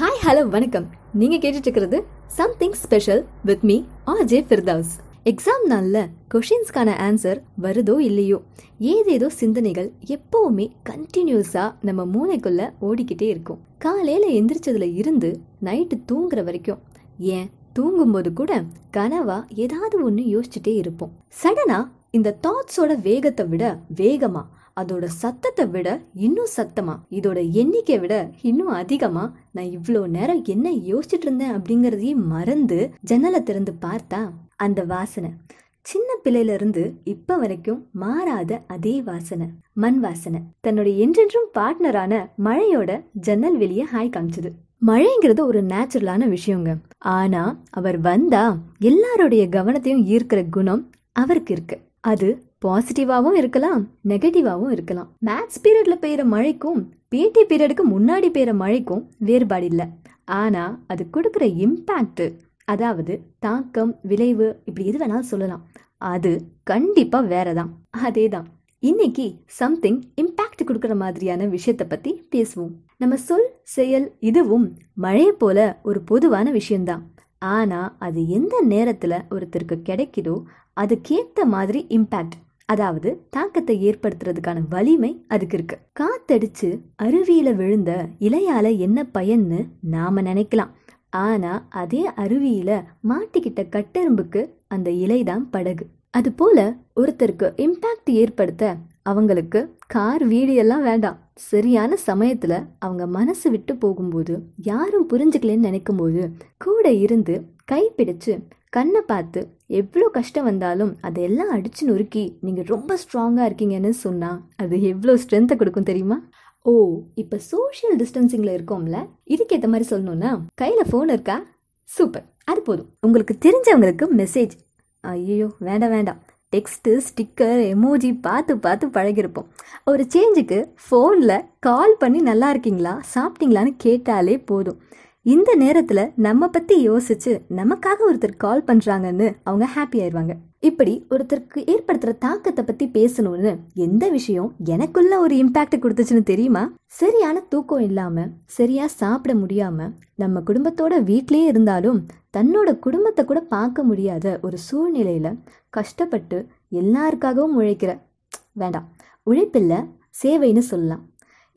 Hi hello வணக்கம் நீங்கள் இருக்கிறது சம்திங் ஸ்பெஷல் வித் மீ ஆஜே ஃபிர்தாஸ் எக்ஸாம் நாளில் கொஷின்ஸ்க்கான ஆன்சர் வருதோ இல்லையோ ஏதேதோ சிந்தனைகள் எப்போவுமே கண்டினியூஸாக நம்ம மூளைக்குள்ளே ஓடிக்கிட்டே இருக்கும் காலையில் எந்திரிச்சதுல இருந்து நைட்டு தூங்குற வரைக்கும் ஏன் தூங்கும்போது கூட கனவா ஏதாவது ஒன்று யோசிச்சுட்டே இருப்போம் சடனாக இந்த தாட்ஸோட வேகத்தை விட வேகமாக அதோட சத்தத்தை விட இன்னும் சத்தமா இதோட எண்ணிக்கை விட இன்னும் அதிகமா நான் இவ்வளோ நேரம் என்ன யோசிச்சுட்டு இருந்தேன் அப்படிங்கறதையும் மறந்து ஜன்னலை திறந்து பார்த்தா அந்த வாசனை சின்ன பிள்ளையில இருந்து இப்ப வரைக்கும் மாறாத அதே வாசனை மண் வாசனை தன்னோட என்றென்றும் பார்ட்னரான மழையோட ஜன்னல் வெளியே ஹாய் காமிச்சது மழைங்கிறது ஒரு நேச்சுரலான விஷயங்க ஆனா அவர் வந்தா எல்லாருடைய கவனத்தையும் ஈர்க்கிற குணம் அவருக்கு இருக்கு அது பாசிட்டிவாகவும் இருக்கலாம் நெகட்டிவாகவும் இருக்கலாம் மேத்ஸ் பீரியடில் பெய்கிற மழைக்கும் பிடி பீரியடுக்கு e முன்னாடி பெய்கிற மழைக்கும் வேறுபாடு இல்லை ஆனால் அது கொடுக்குற இம்பேக்ட்டு அதாவது தாக்கம் விளைவு இப்படி எது வேணாலும் சொல்லலாம் அது கண்டிப்பாக வேற தான் அதே தான் இன்னைக்கு சம்திங் இம்பேக்ட் கொடுக்குற மாதிரியான விஷயத்தை பற்றி பேசுவோம் நம்ம சொல் செயல் இதுவும் மழையை போல ஒரு பொதுவான விஷயம்தான் ஆனால் அது எந்த நேரத்தில் ஒருத்தருக்கு கிடைக்குதோ அதுக்கேற்ற மாதிரி இம்பேக்ட் அதாவது தாக்கத்தை ஏற்படுத்துறதுக்கான வலிமை அதுக்கு இருக்கு காத்தடிச்சு அருவியில விழுந்த இலையால என்ன பயன்னு நாம நினைக்கலாம் ஆனா அதே அருவியில மாட்டிக்கிட்ட கட்டெரும்புக்கு அந்த இலைதான் படகு அது போல ஒருத்தருக்கு இம்பாக்ட் ஏற்படுத்த அவங்களுக்கு கார் வீடு எல்லாம் வேண்டாம் சரியான சமயத்துல அவங்க மனசு விட்டு போகும்போது யாரும் புரிஞ்சுக்கலன்னு நினைக்கும் போது கூட இருந்து கைப்பிடிச்சு கண்ணை பார்த்து எவ்வளோ கஷ்டம் வந்தாலும் அதையெல்லாம் அடித்து நொறுக்கி நீங்கள் ரொம்ப ஸ்ட்ராங்காக இருக்கீங்கன்னு சொன்னால் அது எவ்வளோ ஸ்ட்ரென்த்தை கொடுக்கும் தெரியுமா ஓ இப்போ சோஷியல் டிஸ்டன்சிங்கில் இருக்கோம்ல இதுக்கேற்ற மாதிரி சொல்லணும்னா கையில் ஃபோன் இருக்கா சூப்பர் அது போதும் உங்களுக்கு தெரிஞ்சவங்களுக்கு மெசேஜ் ஐயோ வேண்டாம் வேண்டாம் டெக்ஸ்ட்டு ஸ்டிக்கர் எமோஜி பார்த்து பார்த்து பழகிருப்போம் ஒரு சேஞ்சுக்கு ஃபோனில் கால் பண்ணி நல்லா இருக்கீங்களா சாப்பிட்டீங்களான்னு கேட்டாலே போதும் இந்த நேரத்துல நம்ம பத்தி யோசிச்சு நமக்காக ஒருத்தர் கால் பண்றாங்கன்னு அவங்க ஹாப்பி ஆயிடுவாங்க இப்படி ஒருத்தருக்கு ஏற்படுத்துற தாக்கத்தை பத்தி பேசணும்னு எந்த விஷயம் எனக்குள்ள ஒரு இம்பாக்ட் கொடுத்துச்சுன்னு தெரியுமா சரியான தூக்கம் இல்லாம சரியா சாப்பிட முடியாம நம்ம குடும்பத்தோட வீட்லயே இருந்தாலும் தன்னோட குடும்பத்தை கூட பார்க்க முடியாத ஒரு சூழ்நிலையில கஷ்டப்பட்டு எல்லாருக்காகவும் உழைக்கிற வேண்டாம் உழைப்பில்ல சேவைன்னு சொல்லலாம்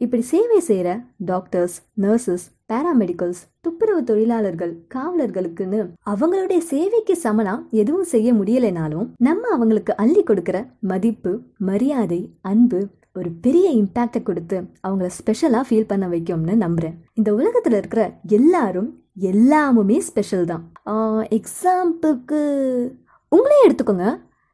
இப்படி சேவை செய்கிற டாக்டர்ஸ் நர்சஸ் பேராமெடிக்கல்ஸ் துப்புரவு தொழிலாளர்கள் காவலர்களுக்குன்னு அவங்களுடைய சேவைக்கு சமனா எதுவும் செய்ய முடியலைனாலும் நம்ம அவங்களுக்கு அள்ளி கொடுக்கிற மதிப்பு மரியாதை அன்பு ஒரு பெரிய இம்பேக்டை கொடுத்து அவங்கள ஸ்பெஷலாக ஃபீல் பண்ண வைக்கும்னு நம்புறேன் இந்த உலகத்தில் இருக்கிற எல்லாரும் எல்லாமுமே ஸ்பெஷல் தான் எக்ஸாம்பிளுக்கு உங்களே எடுத்துக்கோங்க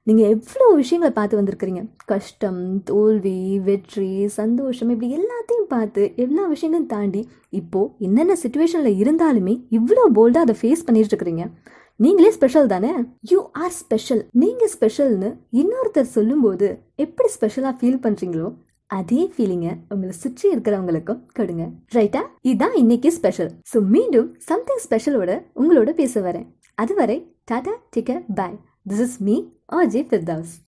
நீங்கள் எவ்வளோ விஷயங்களை பார்த்து வந்திருக்கிறீங்க கஷ்டம் தோல்வி வெற்றி சந்தோஷம் இப்படி எல்லாத்தையும் பார்த்து எல்லா விஷயங்களும் தாண்டி இப்போது என்னென்ன சுச்சுவேஷனில் இருந்தாலுமே இவ்வளோ போல்டாக அதை ஃபேஸ் பண்ணிட்டு இருக்கிறீங்க நீங்களே ஸ்பெஷல் தானே யூ ஆர் ஸ்பெஷல் நீங்கள் ஸ்பெஷல்னு இன்னொருத்தர் சொல்லும்போது எப்படி ஸ்பெஷலாக ஃபீல் பண்ணுறீங்களோ அதே ஃபீலிங்கை உங்களை சுற்றி இருக்கிறவங்களுக்கும் கொடுங்க ரைட்டா இதுதான் இன்னைக்கு ஸ்பெஷல் ஸோ மீண்டும் சம்திங் ஸ்பெஷலோட உங்களோட பேச வரேன் அதுவரை டாடா டிக்க பாய் This is me, Ajay Firdaus.